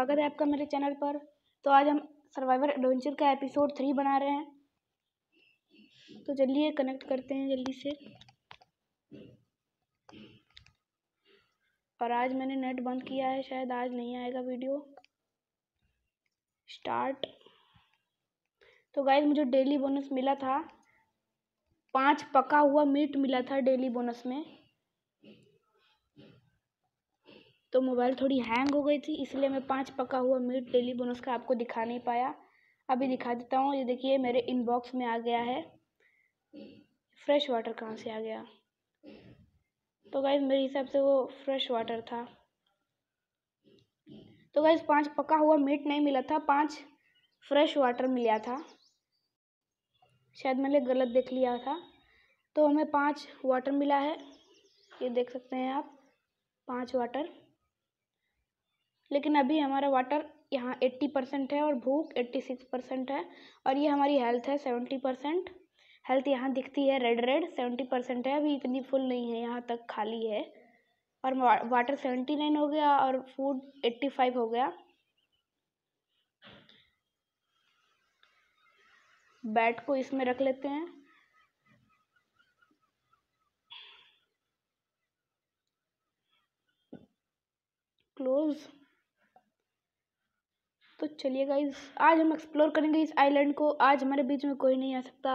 स्वागत है आपका मेरे चैनल पर तो आज हम सर्वाइवर एडवेंचर का एपिसोड थ्री बना रहे हैं तो ये कनेक्ट करते हैं जल्दी से और आज मैंने नेट बंद किया है शायद आज नहीं आएगा वीडियो स्टार्ट तो गाइज मुझे डेली बोनस मिला था पांच पका हुआ मीट मिला था डेली बोनस में तो मोबाइल थोड़ी हैंग हो गई थी इसलिए मैं पाँच पका हुआ मीट डेली बोनस का आपको दिखा नहीं पाया अभी दिखा देता हूँ ये देखिए मेरे इनबॉक्स में आ गया है फ्रेश वाटर कहाँ से आ गया तो गाइज मेरे हिसाब से वो फ्रेश वाटर था तो गाइज पांच पका हुआ मीट नहीं मिला था पांच फ्रेश वाटर मिला था शायद मैंने गलत देख लिया था तो हमें पाँच वाटर मिला है ये देख सकते हैं आप पाँच वाटर लेकिन अभी हमारा वाटर यहाँ एट्टी परसेंट है और भूख एट्टी सिक्स परसेंट है और ये हमारी हेल्थ है सेवेंटी परसेंट हेल्थ यहाँ दिखती है रेड रेड सेवेंटी परसेंट है अभी इतनी फुल नहीं है यहाँ तक खाली है और वाटर सेवेंटी नाइन हो गया और फूड एट्टी फाइव हो गया बैट को इसमें रख लेते हैं चलिए गाइज आज हम एक्सप्लोर करेंगे इस आइलैंड को आज हमारे बीच में कोई नहीं आ सकता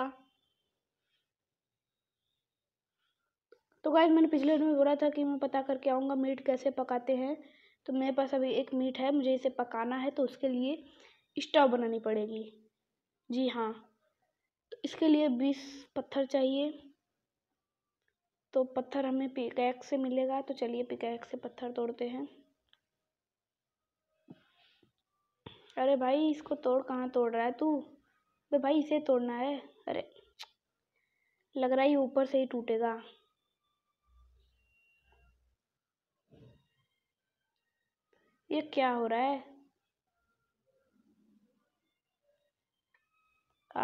तो गाइज मैंने पिछले दिन में बोला था कि मैं पता करके आऊँगा मीट कैसे पकाते हैं तो मेरे पास अभी एक मीट है मुझे इसे पकाना है तो उसके लिए स्टोव बनानी पड़ेगी जी हाँ तो इसके लिए बीस पत्थर चाहिए तो पत्थर हमें पिकैक से मिलेगा तो चलिए पिकैक से पत्थर तोड़ते हैं अरे भाई इसको तोड़ कहाँ तोड़ रहा है तू अरे भाई इसे तोड़ना है अरे लग रहा है ऊपर से ही टूटेगा ये क्या हो रहा है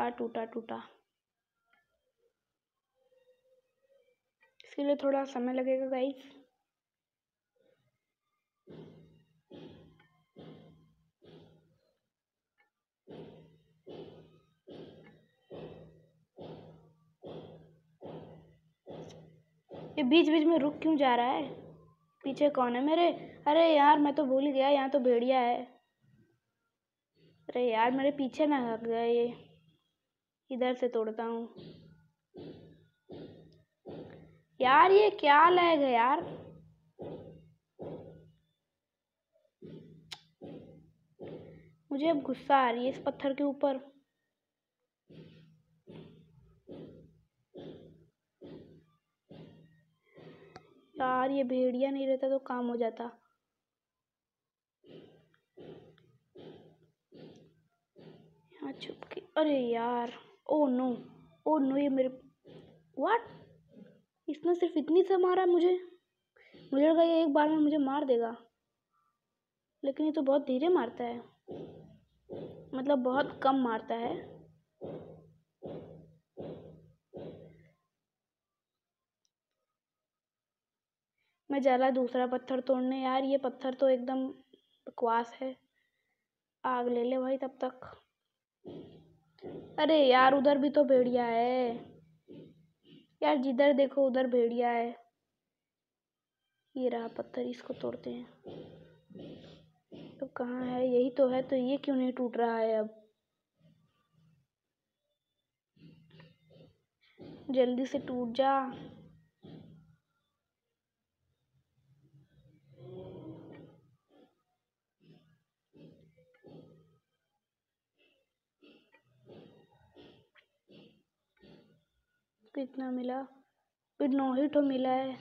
आ टूटा टूटा इसके लिए थोड़ा समय लगेगा गाइस ये बीच बीच में रुक क्यों जा रहा है पीछे कौन है मेरे अरे यार मैं तो भूल गया यहाँ तो भेड़िया है अरे यार मेरे पीछे ना हक गया ये इधर से तोड़ता हूँ यार ये क्या लग है यार मुझे अब गुस्सा आ रही है इस पत्थर के ऊपर यार ये भेड़िया नहीं रहता तो काम हो जाता यहाँ अरे यार ओ नो ओ नो ये मेरे वाट इसने सिर्फ इतनी से मारा मुझे मुझे लगा ये एक बार में मुझे मार देगा लेकिन ये तो बहुत धीरे मारता है मतलब बहुत कम मारता है मैं जला दूसरा पत्थर तोड़ने यार ये पत्थर तो एकदम बकवास है आग ले ले भाई तब तक अरे यार उधर भी तो भेड़िया है यार जिधर देखो उधर भेड़िया है ये रहा पत्थर इसको तोड़ते हैं तो कहाँ है यही तो है तो ये क्यों नहीं टूट रहा है अब जल्दी से टूट जा कितना मिला फिर नौ ही ठो मिला है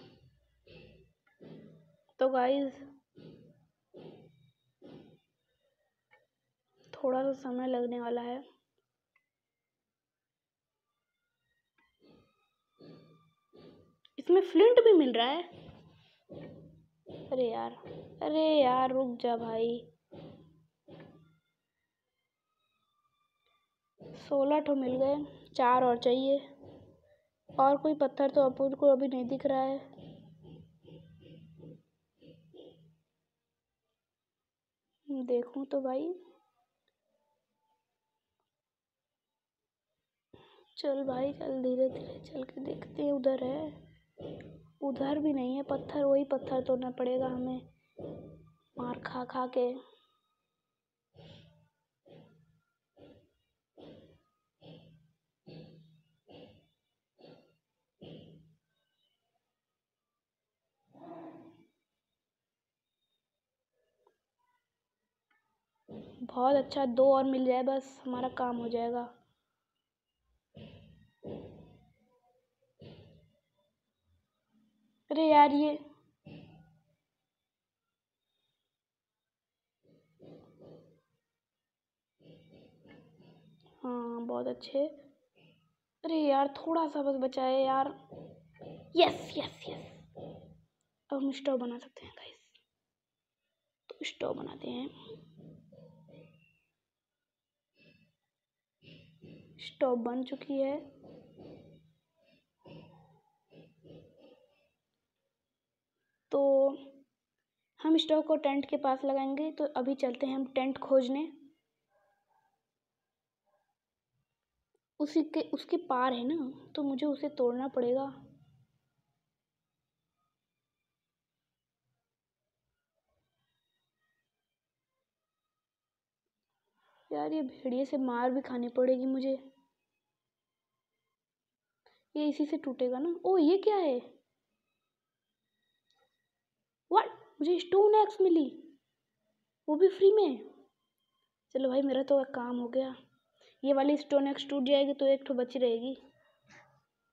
तो गाइस थोड़ा सा समय लगने वाला है इसमें फ्लिंट भी मिल रहा है अरे यार अरे यार रुक जा भाई सोलह ठो मिल गए चार और चाहिए और कोई पत्थर तो अपन को अभी नहीं दिख रहा है। देखूं तो भाई चल भाई चल धीरे धीरे चल के देखते हैं उधर है उधर भी नहीं है पत्थर वही पत्थर तोड़ना पड़ेगा हमें मार खा खा के बहुत अच्छा दो और मिल जाए बस हमारा काम हो जाएगा अरे यार ये हाँ बहुत अच्छे अरे यार थोड़ा सा बस बचा है यार यस यस यस अब हम स्टोव बना सकते हैं गाइस तो स्टोव बनाते हैं स्टोव बन चुकी है तो हम स्टोव को टेंट के पास लगाएंगे तो अभी चलते हैं हम टेंट खोजने उसी के उसके पार है ना तो मुझे उसे तोड़ना पड़ेगा यार ये भेड़िए से मार भी खानी पड़ेगी मुझे ये इसी से टूटेगा ना ओ ये क्या है व्हाट मुझे स्टोन एक्स मिली वो भी फ्री में चलो भाई मेरा तो एक काम हो गया ये वाली स्टोन एक्स टूट जाएगी तो एक तो बची रहेगी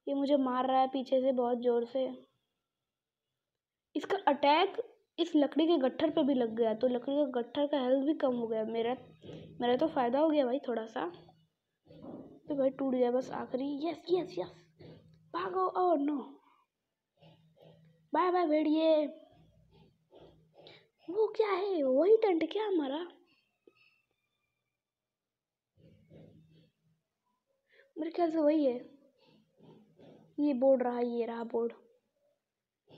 ये मुझे मार रहा है पीछे से बहुत ज़ोर से इसका अटैक इस लकड़ी के गट्ठर पे भी लग गया तो लकड़ी के गट्ठर का हेल्थ भी कम हो गया मेरा मेरा तो फ़ायदा हो गया भाई थोड़ा सा तो भाई टूट गया बस आखिरी यस यस यस भागो और नो बाय बाय भेड़िए वो क्या है वही टेंट क्या हमारा मेरे ख्याल से वही है ये बोर्ड रहा ये रहा board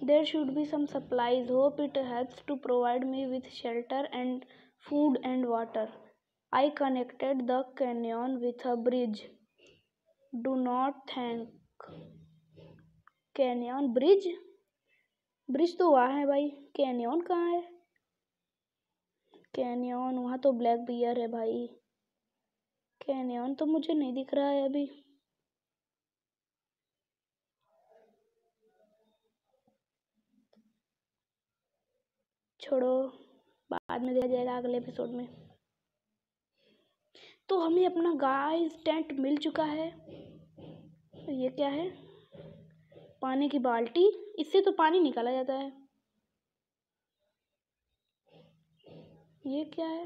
there should be some supplies hope it helps to provide me with shelter and food and water I connected the canyon with a bridge do not thank canyon bridge bridge तो वहाँ है भाई canyon कहाँ है canyon वहाँ तो black bear है भाई कैनियन तो मुझे नहीं दिख रहा है अभी छोड़ो बाद में दिया जाएगा अगले एपिसोड में तो हमें अपना गाइस टेंट मिल चुका है ये क्या है पानी की बाल्टी इससे तो पानी निकाला जाता है ये क्या है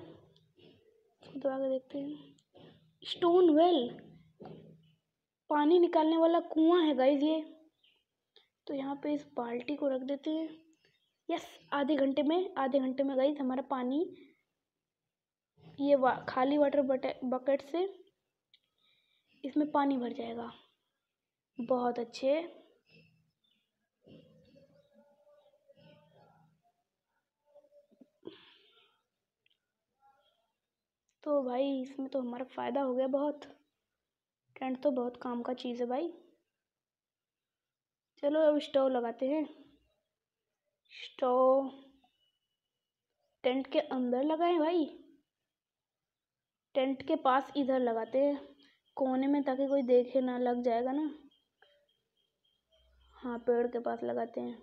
तो आगे देखते हैं स्टोन वेल पानी निकालने वाला कुआं है गाइज ये तो यहाँ पे इस बाल्टी को रख देते हैं यस आधे घंटे में आधे घंटे में गई हमारा पानी ये वा, खाली वाटर बकेट से इसमें पानी भर जाएगा बहुत अच्छे तो भाई इसमें तो हमारा फ़ायदा हो गया बहुत टेंट तो बहुत काम का चीज़ है भाई चलो अब स्टोव लगाते हैं स्टोव तो टेंट के अंदर लगाए भाई टेंट के पास इधर लगाते हैं कोने में ताकि कोई देखे ना लग जाएगा ना हाँ पेड़ के पास लगाते हैं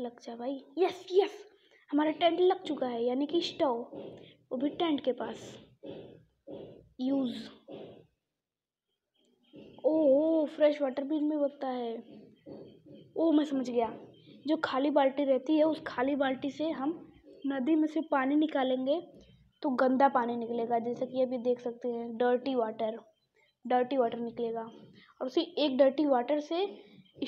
लग जा भाई यस यस हमारा टेंट लग चुका है यानी कि स्टोव वो भी टेंट के पास यूज़ ओह फ्रेश वाटर भी इनमें बगता है ओ मैं समझ गया जो खाली बाल्टी रहती है उस खाली बाल्टी से हम नदी में से पानी निकालेंगे तो गंदा पानी निकलेगा जैसे कि अभी देख सकते हैं डर्टी वाटर डर्टी वाटर निकलेगा और उसी एक डर्टी वाटर से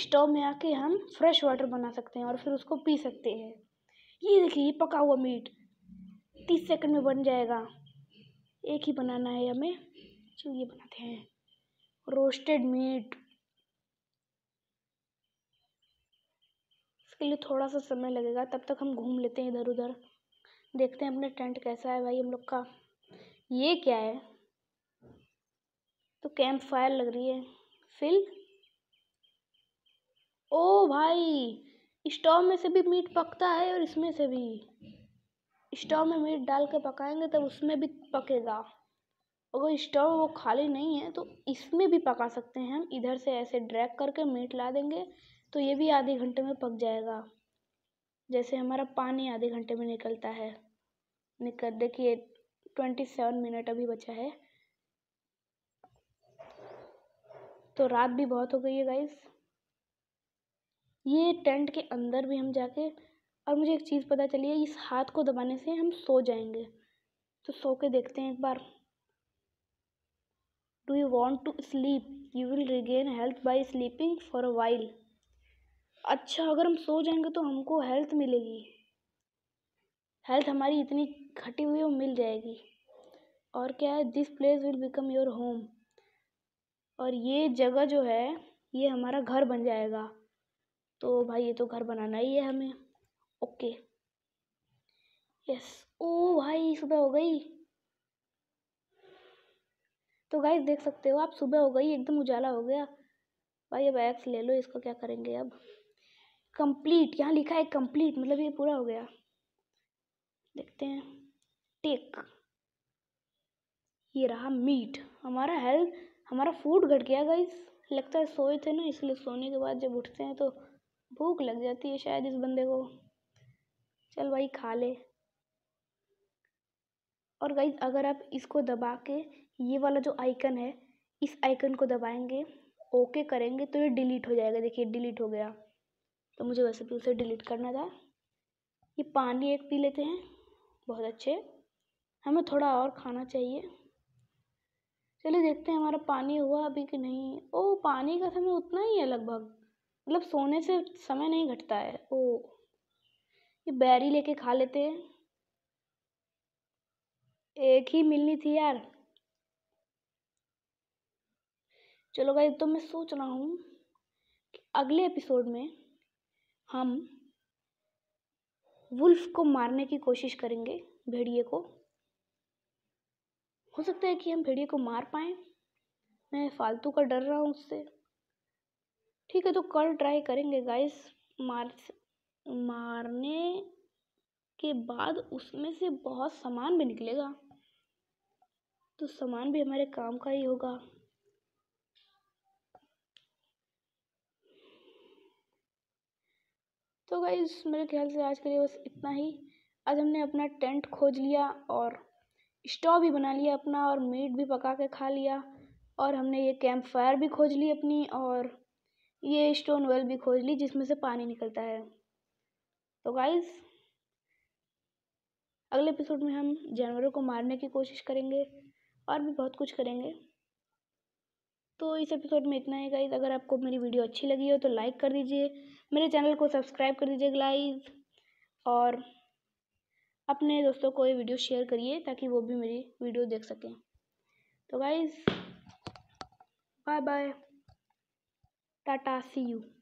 स्टोव में आके हम फ्रेश वाटर बना सकते हैं और फिर उसको पी सकते हैं ये देखिए ये पका हुआ मीट तीस सेकंड में बन जाएगा एक ही बनाना है हमें चलिए बनाते हैं रोस्टेड मीट उसके लिए थोड़ा सा समय लगेगा तब तक हम घूम लेते हैं इधर उधर देखते हैं अपने टेंट कैसा है भाई हम लोग का ये क्या है तो कैंप फायर लग रही है फिल ओ भाई स्टोव में से भी मीट पकता है और इसमें से भी स्टोव में मीट डाल के पकाएंगे तब उसमें भी पकेगा अगर स्टोव वो खाली नहीं है तो इसमें भी पका सकते हैं हम इधर से ऐसे ड्रैग करके मीट ला देंगे तो ये भी आधे घंटे में पक जाएगा जैसे हमारा पानी आधे घंटे में निकलता है निकल देखिए ट्वेंटी सेवन मिनट अभी बचा है तो रात भी बहुत हो गई है गाइस ये टेंट के अंदर भी हम जाके और मुझे एक चीज़ पता चली है इस हाथ को दबाने से हम सो जाएंगे तो सो के देखते हैं एक बार do you want to sleep you will regain health by sleeping for a while अच्छा अगर हम सो जाएंगे तो हमको हेल्थ मिलेगी हेल्थ हमारी इतनी घटी हुई वो मिल जाएगी और क्या है this place will become your home और ये जगह जो है ये हमारा घर बन जाएगा तो भाई ये तो घर बनाना ही है हमें ओके यस ओ भाई सुबह हो गई तो गाइस देख सकते हो आप सुबह हो गई एकदम उजाला हो गया भाई अब एक्स ले लो इसको क्या करेंगे अब कंप्लीट यहाँ लिखा है कंप्लीट मतलब ये पूरा हो गया देखते हैं टेक ये रहा मीट हमारा हेल्थ हमारा फूड घट गया गाइस लगता है सोए थे ना इसलिए सोने के बाद जब उठते हैं तो भूख लग जाती है शायद इस बंदे को चल भाई खा ले और गाइज अगर आप इसको दबा के ये वाला जो आइकन है इस आइकन को दबाएंगे ओके करेंगे तो ये डिलीट हो जाएगा देखिए डिलीट हो गया तो मुझे वैसे भी उसे डिलीट करना था ये पानी एक पी लेते हैं बहुत अच्छे हमें थोड़ा और खाना चाहिए चलिए देखते हैं हमारा पानी हुआ अभी कि नहीं ओ पानी का समय उतना ही है लगभग मतलब सोने से समय नहीं घटता है ओ ये बैरी लेके खा लेते हैं एक ही मिलनी थी यार चलो भाई तो मैं सोच रहा हूँ कि अगले एपिसोड में हम वुल्फ को मारने की कोशिश करेंगे भेड़िए को हो सकता है कि हम भेड़िए को मार पाएँ मैं फालतू का डर रहा हूँ उससे ठीक है तो कल ट्राई करेंगे गाइस मार मारने के बाद उसमें से बहुत सामान भी निकलेगा तो सामान भी हमारे काम का ही होगा तो गाइज मेरे ख्याल से आज के लिए बस इतना ही आज हमने अपना टेंट खोज लिया और स्टोव भी बना लिया अपना और मीट भी पका के खा लिया और हमने ये कैंप फायर भी खोज ली अपनी और ये स्टोन वेल भी खोज ली जिसमें से पानी निकलता है तो गाइज अगले एपिसोड में हम जानवरों को मारने की कोशिश करेंगे और भी बहुत कुछ करेंगे तो इस एपिसोड में इतना ही गाइज अगर आपको मेरी वीडियो अच्छी लगी हो तो लाइक कर दीजिए मेरे चैनल को सब्सक्राइब कर दीजिए गाइज और अपने दोस्तों को ये वीडियो शेयर करिए ताकि वो भी मेरी वीडियो देख सकें तो guys bye bye tata see you